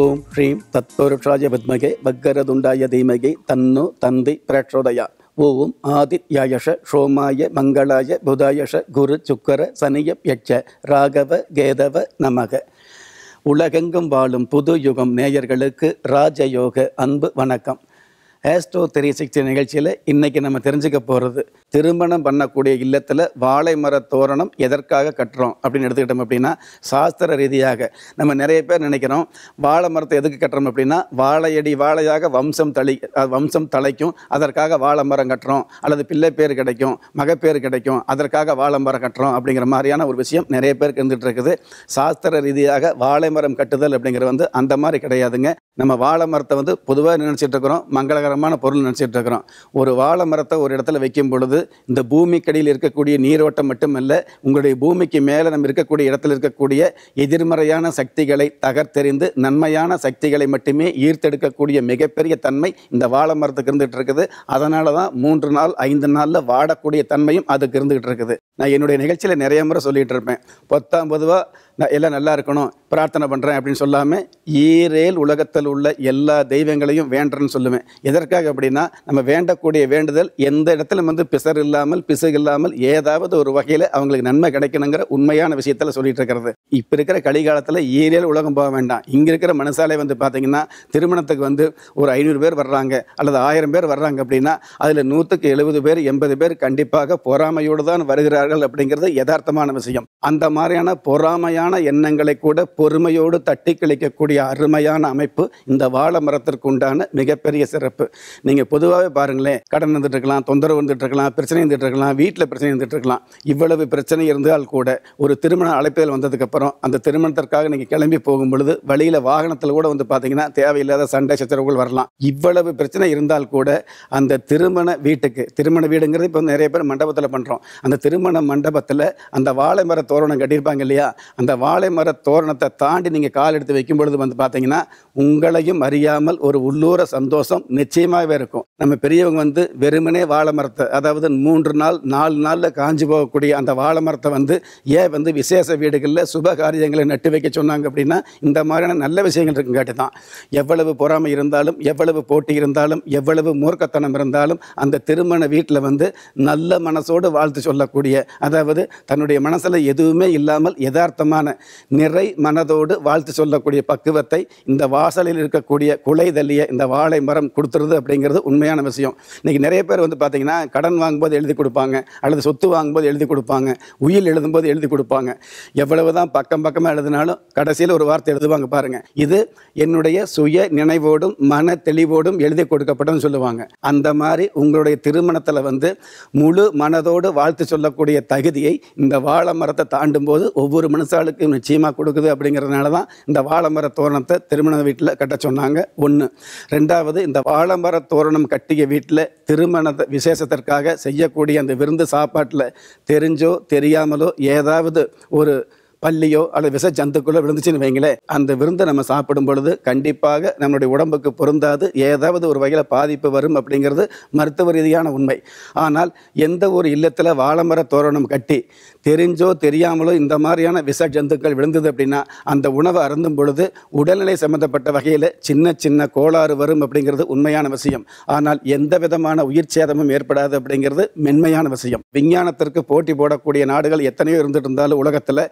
ஓம் ஸ்ரீம் தத்வருஷாய பத்மகே பக்கரதுண்டாய தீமகே தன்னு தந்தி பிரேட்சோதயா ஓம் ஆதித்யாயஷ சோமாய மங்களாய புதாயஷ குரு சுக்கர சனிய யட்ச ராகவ கேதவ நமக உலகெங்கும் வாழும் புது யுகம் நேயர்களுக்கு ராஜயோக அன்பு வணக்கம் ஹேஸ்டோ த்ரீ சிக்ஸ்டி நிகழ்ச்சியில் இன்றைக்கி நம்ம தெரிஞ்சுக்க போகிறது திருமணம் பண்ணக்கூடிய இல்லத்தில் வாழை மர தோரணம் எதற்காக கட்டுறோம் அப்படின்னு எடுத்துக்கிட்டோம் அப்படின்னா சாஸ்திர ரீதியாக நம்ம நிறைய பேர் நினைக்கிறோம் வாழை மரத்தை எதுக்கு கட்டுறோம் அப்படின்னா வாழையடி வாழையாக வம்சம் தளி வம்சம் தலைக்கும் அதற்காக வாழை மரம் கட்டுறோம் அல்லது பிள்ளை பேர் கிடைக்கும் மகப்பேர் கிடைக்கும் அதற்காக வாழை மரம் கட்டுறோம் அப்படிங்கிற மாதிரியான ஒரு விஷயம் நிறைய பேருக்கு இருந்துகிட்டு இருக்குது சாஸ்திர ரீதியாக வாழை மரம் கட்டுதல் அப்படிங்கிறது வந்து அந்த மாதிரி கிடையாதுங்க நம்ம வாழை மரத்தை வந்து பொதுவாக நினச்சிட்டு இருக்கிறோம் மங்களகரமான பொருள் நினச்சிட்டு இருக்கிறோம் ஒரு வாழை மரத்தை ஒரு இடத்துல வைக்கும் பொழுது இந்த பூமிக்கடியில் இருக்கக்கூடிய நீரோட்டம் மட்டுமல்ல உங்களுடைய பூமிக்கு மேலே நம்ம இருக்கக்கூடிய இடத்துல இருக்கக்கூடிய எதிர்மறையான சக்திகளை தகர்த்தெறிந்து நன்மையான சக்திகளை மட்டுமே ஈர்த்தெடுக்கக்கூடிய மிகப்பெரிய தன்மை இந்த வாழை மரத்துக்கு இருந்துகிட்டு இருக்குது அதனால தான் மூன்று நாள் ஐந்து நாளில் வாடக்கூடிய தன்மையும் அதுக்கு இருந்துகிட்டு இருக்குது நான் என்னுடைய நிகழ்ச்சியில் நிறைய முறை சொல்லிகிட்டு இருப்பேன் பத்தாம் பொதுவாக நான் எல்லாம் நல்லா இருக்கணும் பிரார்த்தனை பண்ணுறேன் அப்படின்னு சொல்லாமல் ஈரேல் உலகத்தில் உள்ள எல்லா தெய்வங்களையும் வேண்டுறேன்னு சொல்லுவேன் எதற்காக அப்படின்னா நம்ம வேண்டக்கூடிய வேண்டுதல் எந்த இடத்துல வந்து பிசர் இல்லாமல் பிசு இல்லாமல் ஏதாவது ஒரு வகையில் அவங்களுக்கு நன்மை கிடைக்கணுங்கிற உண்மையான விஷயத்தில் சொல்லிட்டு இருக்கிறது இப்போ இருக்கிற கலிகாலத்தில் ஈரேல் உலகம் போக வேண்டாம் இங்கே இருக்கிற மனசாலே வந்து பார்த்திங்கன்னா திருமணத்துக்கு வந்து ஒரு ஐநூறு பேர் வர்றாங்க அல்லது ஆயிரம் பேர் வர்றாங்க அப்படின்னா அதில் நூற்றுக்கு எழுபது பேர் எண்பது பேர் கண்டிப்பாக பொறாமையோடு தான் வருகிறார்கள் அப்படிங்கிறது யதார்த்தமான விஷயம் அந்த மாதிரியான பொறாமையான தவறான எண்ணங்களை கூட பொறுமையோடு தட்டி கழிக்கக்கூடிய அருமையான அமைப்பு இந்த வாழை மரத்திற்கு உண்டான மிகப்பெரிய சிறப்பு நீங்கள் பொதுவாகவே பாருங்களேன் கடன் வந்துட்டு இருக்கலாம் தொந்தரவு வந்துட்டு இருக்கலாம் பிரச்சனை இருந்துட்டு இருக்கலாம் வீட்டில் பிரச்சனை இருந்துட்டு இருக்கலாம் இவ்வளவு பிரச்சனை இருந்தால் கூட ஒரு திருமண வந்ததுக்கு வந்ததுக்கப்புறம் அந்த திருமணத்திற்காக நீங்கள் கிளம்பி போகும் பொழுது வழியில் வாகனத்தில் கூட வந்து பார்த்தீங்கன்னா தேவையில்லாத சண்டை சச்சரவுகள் வரலாம் இவ்வளவு பிரச்சனை இருந்தால் கூட அந்த திருமண வீட்டுக்கு திருமண வீடுங்கிறது இப்போ நிறைய பேர் மண்டபத்தில் பண்ணுறோம் அந்த திருமண மண்டபத்தில் அந்த வாழை மர தோரணம் கட்டியிருப்பாங்க இல்லையா அந்த வாழை மர தோரணத்தை தாண்டி நீங்கள் கால் எடுத்து வைக்கும் பொழுது வந்து பார்த்தீங்கன்னா உங்களையும் அறியாமல் ஒரு உள்ளூர சந்தோஷம் நிச்சயமாகவே இருக்கும் நம்ம பெரியவங்க வந்து வெறுமனே வாழை மரத்தை அதாவது மூன்று நாள் நாலு நாளில் காஞ்சி போகக்கூடிய அந்த வாழை மரத்தை வந்து ஏன் வந்து விசேஷ வீடுகளில் சுப காரியங்களை நட்டு வைக்க சொன்னாங்க அப்படின்னா இந்த மாதிரியான நல்ல விஷயங்கள் இருக்குங்காட்டி தான் எவ்வளவு பொறாமை இருந்தாலும் எவ்வளவு போட்டி இருந்தாலும் எவ்வளவு மூர்க்கத்தனம் இருந்தாலும் அந்த திருமண வீட்டில் வந்து நல்ல மனசோடு வாழ்த்து சொல்லக்கூடிய அதாவது தன்னுடைய மனசில் எதுவுமே இல்லாமல் யதார்த்தமான அழகான நிறை மனதோடு வாழ்த்து சொல்லக்கூடிய பக்குவத்தை இந்த வாசலில் இருக்கக்கூடிய குலை தள்ளிய இந்த வாழை மரம் கொடுத்துருது அப்படிங்கிறது உண்மையான விஷயம் இன்றைக்கி நிறைய பேர் வந்து பார்த்திங்கன்னா கடன் வாங்கும்போது எழுதி கொடுப்பாங்க அல்லது சொத்து வாங்கும்போது எழுதி கொடுப்பாங்க உயிர் எழுதும்போது எழுதி கொடுப்பாங்க எவ்வளவு தான் பக்கம் பக்கமாக எழுதினாலும் கடைசியில் ஒரு வார்த்தை எழுதுவாங்க பாருங்கள் இது என்னுடைய சுய நினைவோடும் மன தெளிவோடும் எழுதி கொடுக்கப்படும் சொல்லுவாங்க அந்த மாதிரி உங்களுடைய திருமணத்தில் வந்து முழு மனதோடு வாழ்த்து சொல்லக்கூடிய தகுதியை இந்த வாழை மரத்தை தாண்டும் போது ஒவ்வொரு மனுஷாலும் மக்களுக்கு நிச்சயமாக கொடுக்குது அப்படிங்கிறதுனால தான் இந்த வாழைமர தோரணத்தை திருமண வீட்டில் கட்ட சொன்னாங்க ஒன்று ரெண்டாவது இந்த வாழைமர தோரணம் கட்டிய வீட்டில் திருமண விசேஷத்திற்காக செய்யக்கூடிய அந்த விருந்து சாப்பாட்டில் தெரிஞ்சோ தெரியாமலோ ஏதாவது ஒரு பல்லியோ அல்லது விச ஜந்துக்குள்ளே விழுந்துச்சுன்னு வைங்களேன் அந்த விருந்தை நம்ம சாப்பிடும் பொழுது கண்டிப்பாக நம்மளுடைய உடம்புக்கு பொருந்தாது ஏதாவது ஒரு வகையில் பாதிப்பு வரும் அப்படிங்கிறது மருத்துவ ரீதியான உண்மை ஆனால் எந்த ஒரு இல்லத்தில் வாழமர தோரணம் கட்டி தெரிஞ்சோ தெரியாமலோ இந்த மாதிரியான விச ஜந்துக்கள் விழுந்தது அப்படின்னா அந்த உணவை அருந்தும் பொழுது உடல்நிலை சம்பந்தப்பட்ட வகையில் சின்ன சின்ன கோளாறு வரும் அப்படிங்கிறது உண்மையான விஷயம் ஆனால் எந்த விதமான உயிர் சேதமும் ஏற்படாது அப்படிங்கிறது மென்மையான விஷயம் விஞ்ஞானத்திற்கு போட்டி போடக்கூடிய நாடுகள் எத்தனையோ இருந்துட்டு இருந்தாலும் உலகத்தில்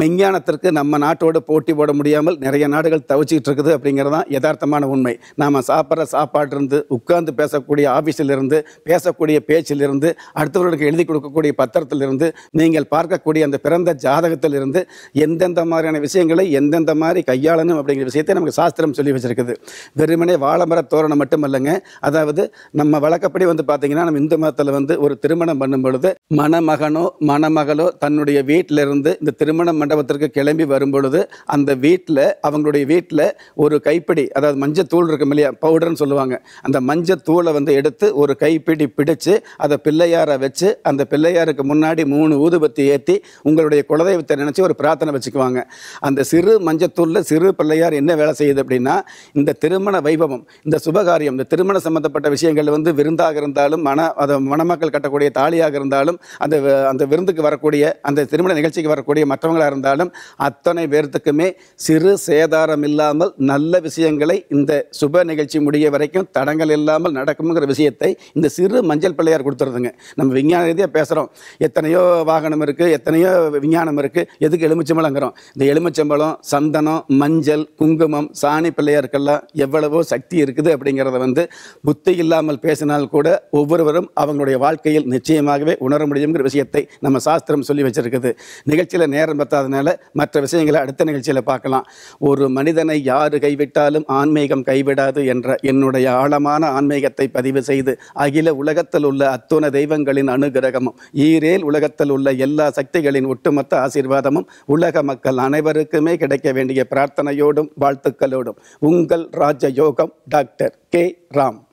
மெஞ்ஞானத்திற்கு நம்ம நாட்டோடு போட்டி போட முடியாமல் நிறைய நாடுகள் தவிச்சிக்கிட்டு இருக்குது அப்படிங்கிறது தான் யதார்த்தமான உண்மை நாம் சாப்பிட்ற சாப்பாட்டிலிருந்து உட்கார்ந்து பேசக்கூடிய ஆஃபீஸிலிருந்து பேசக்கூடிய பேச்சிலிருந்து அடுத்தவர்களுக்கு எழுதி கொடுக்கக்கூடிய பத்திரத்திலிருந்து நீங்கள் பார்க்கக்கூடிய அந்த பிறந்த ஜாதகத்திலிருந்து எந்தெந்த மாதிரியான விஷயங்களை எந்தெந்த மாதிரி கையாளணும் அப்படிங்கிற விஷயத்தை நமக்கு சாஸ்திரம் சொல்லி வச்சிருக்குது வெறுமனே வாழமர தோரணம் மட்டுமல்லங்க அதாவது நம்ம வழக்கப்படி வந்து பார்த்திங்கன்னா நம்ம இந்து மதத்தில் வந்து ஒரு திருமணம் பண்ணும் பொழுது மணமகனோ மணமகளோ தன்னுடைய வீட்டிலிருந்து இந்த திருமணம் மண்டபத்திற்கு கிளம்பி வரும்பொழுது அந்த வீட்டில் அவங்களுடைய வீட்டில் ஒரு கைப்பிடி அதாவது மஞ்சத்தூள் இருக்கும் இல்லையா பவுடர்னு சொல்லுவாங்க அந்த மஞ்சத்தூளை வந்து எடுத்து ஒரு கைப்பிடி பிடிச்சு அதை பிள்ளையாரை வச்சு அந்த பிள்ளையாருக்கு முன்னாடி மூணு ஊதுபத்தி ஏற்றி உங்களுடைய குலதெய்வத்தை நினச்சி ஒரு பிரார்த்தனை வச்சுக்குவாங்க அந்த சிறு மஞ்சத்தூளில் சிறு பிள்ளையார் என்ன வேலை செய்யுது அப்படின்னா இந்த திருமண வைபவம் இந்த சுபகாரியம் இந்த திருமண சம்மந்தப்பட்ட விஷயங்கள் வந்து விருந்தாக இருந்தாலும் மன அதை மணமக்கள் கட்டக்கூடிய தாலியாக இருந்தாலும் அந்த அந்த விருந்துக்கு வரக்கூடிய அந்த திருமண நிகழ்ச்சிக்கு வரக்கூடிய மற்றவங்களை யாராக இருந்தாலும் அத்தனை பேர்த்துக்குமே சிறு சேதாரம் இல்லாமல் நல்ல விஷயங்களை இந்த சுப நிகழ்ச்சி முடிய வரைக்கும் தடங்கள் இல்லாமல் நடக்குங்கிற விஷயத்தை இந்த சிறு மஞ்சள் பிள்ளையார் கொடுத்துருதுங்க நம்ம விஞ்ஞான ரீதியாக பேசுகிறோம் எத்தனையோ வாகனம் இருக்குது எத்தனையோ விஞ்ஞானம் இருக்குது எதுக்கு எலுமிச்சம்பளங்கிறோம் இந்த எலுமிச்சம்பளம் சந்தனம் மஞ்சள் குங்குமம் சாணி பிள்ளையாருக்கெல்லாம் எவ்வளவோ சக்தி இருக்குது அப்படிங்கிறத வந்து புத்தி இல்லாமல் பேசினால் கூட ஒவ்வொருவரும் அவங்களுடைய வாழ்க்கையில் நிச்சயமாகவே உணர முடியுங்கிற விஷயத்தை நம்ம சாஸ்திரம் சொல்லி வச்சிருக்குது நிகழ்ச்சியில் நேரம் பார்த்தா பார்க்காததுனால மற்ற விஷயங்களை அடுத்த நிகழ்ச்சியில் பார்க்கலாம் ஒரு மனிதனை யார் கைவிட்டாலும் ஆன்மீகம் கைவிடாது என்ற என்னுடைய ஆழமான ஆன்மீகத்தை பதிவு செய்து அகில உலகத்தில் உள்ள அத்துண தெய்வங்களின் அனுகிரகமும் ஈரேல் உலகத்தில் உள்ள எல்லா சக்திகளின் ஒட்டுமொத்த ஆசீர்வாதமும் உலக மக்கள் அனைவருக்குமே கிடைக்க வேண்டிய பிரார்த்தனையோடும் வாழ்த்துக்களோடும் உங்கள் ராஜ யோகம் டாக்டர் கே ராம்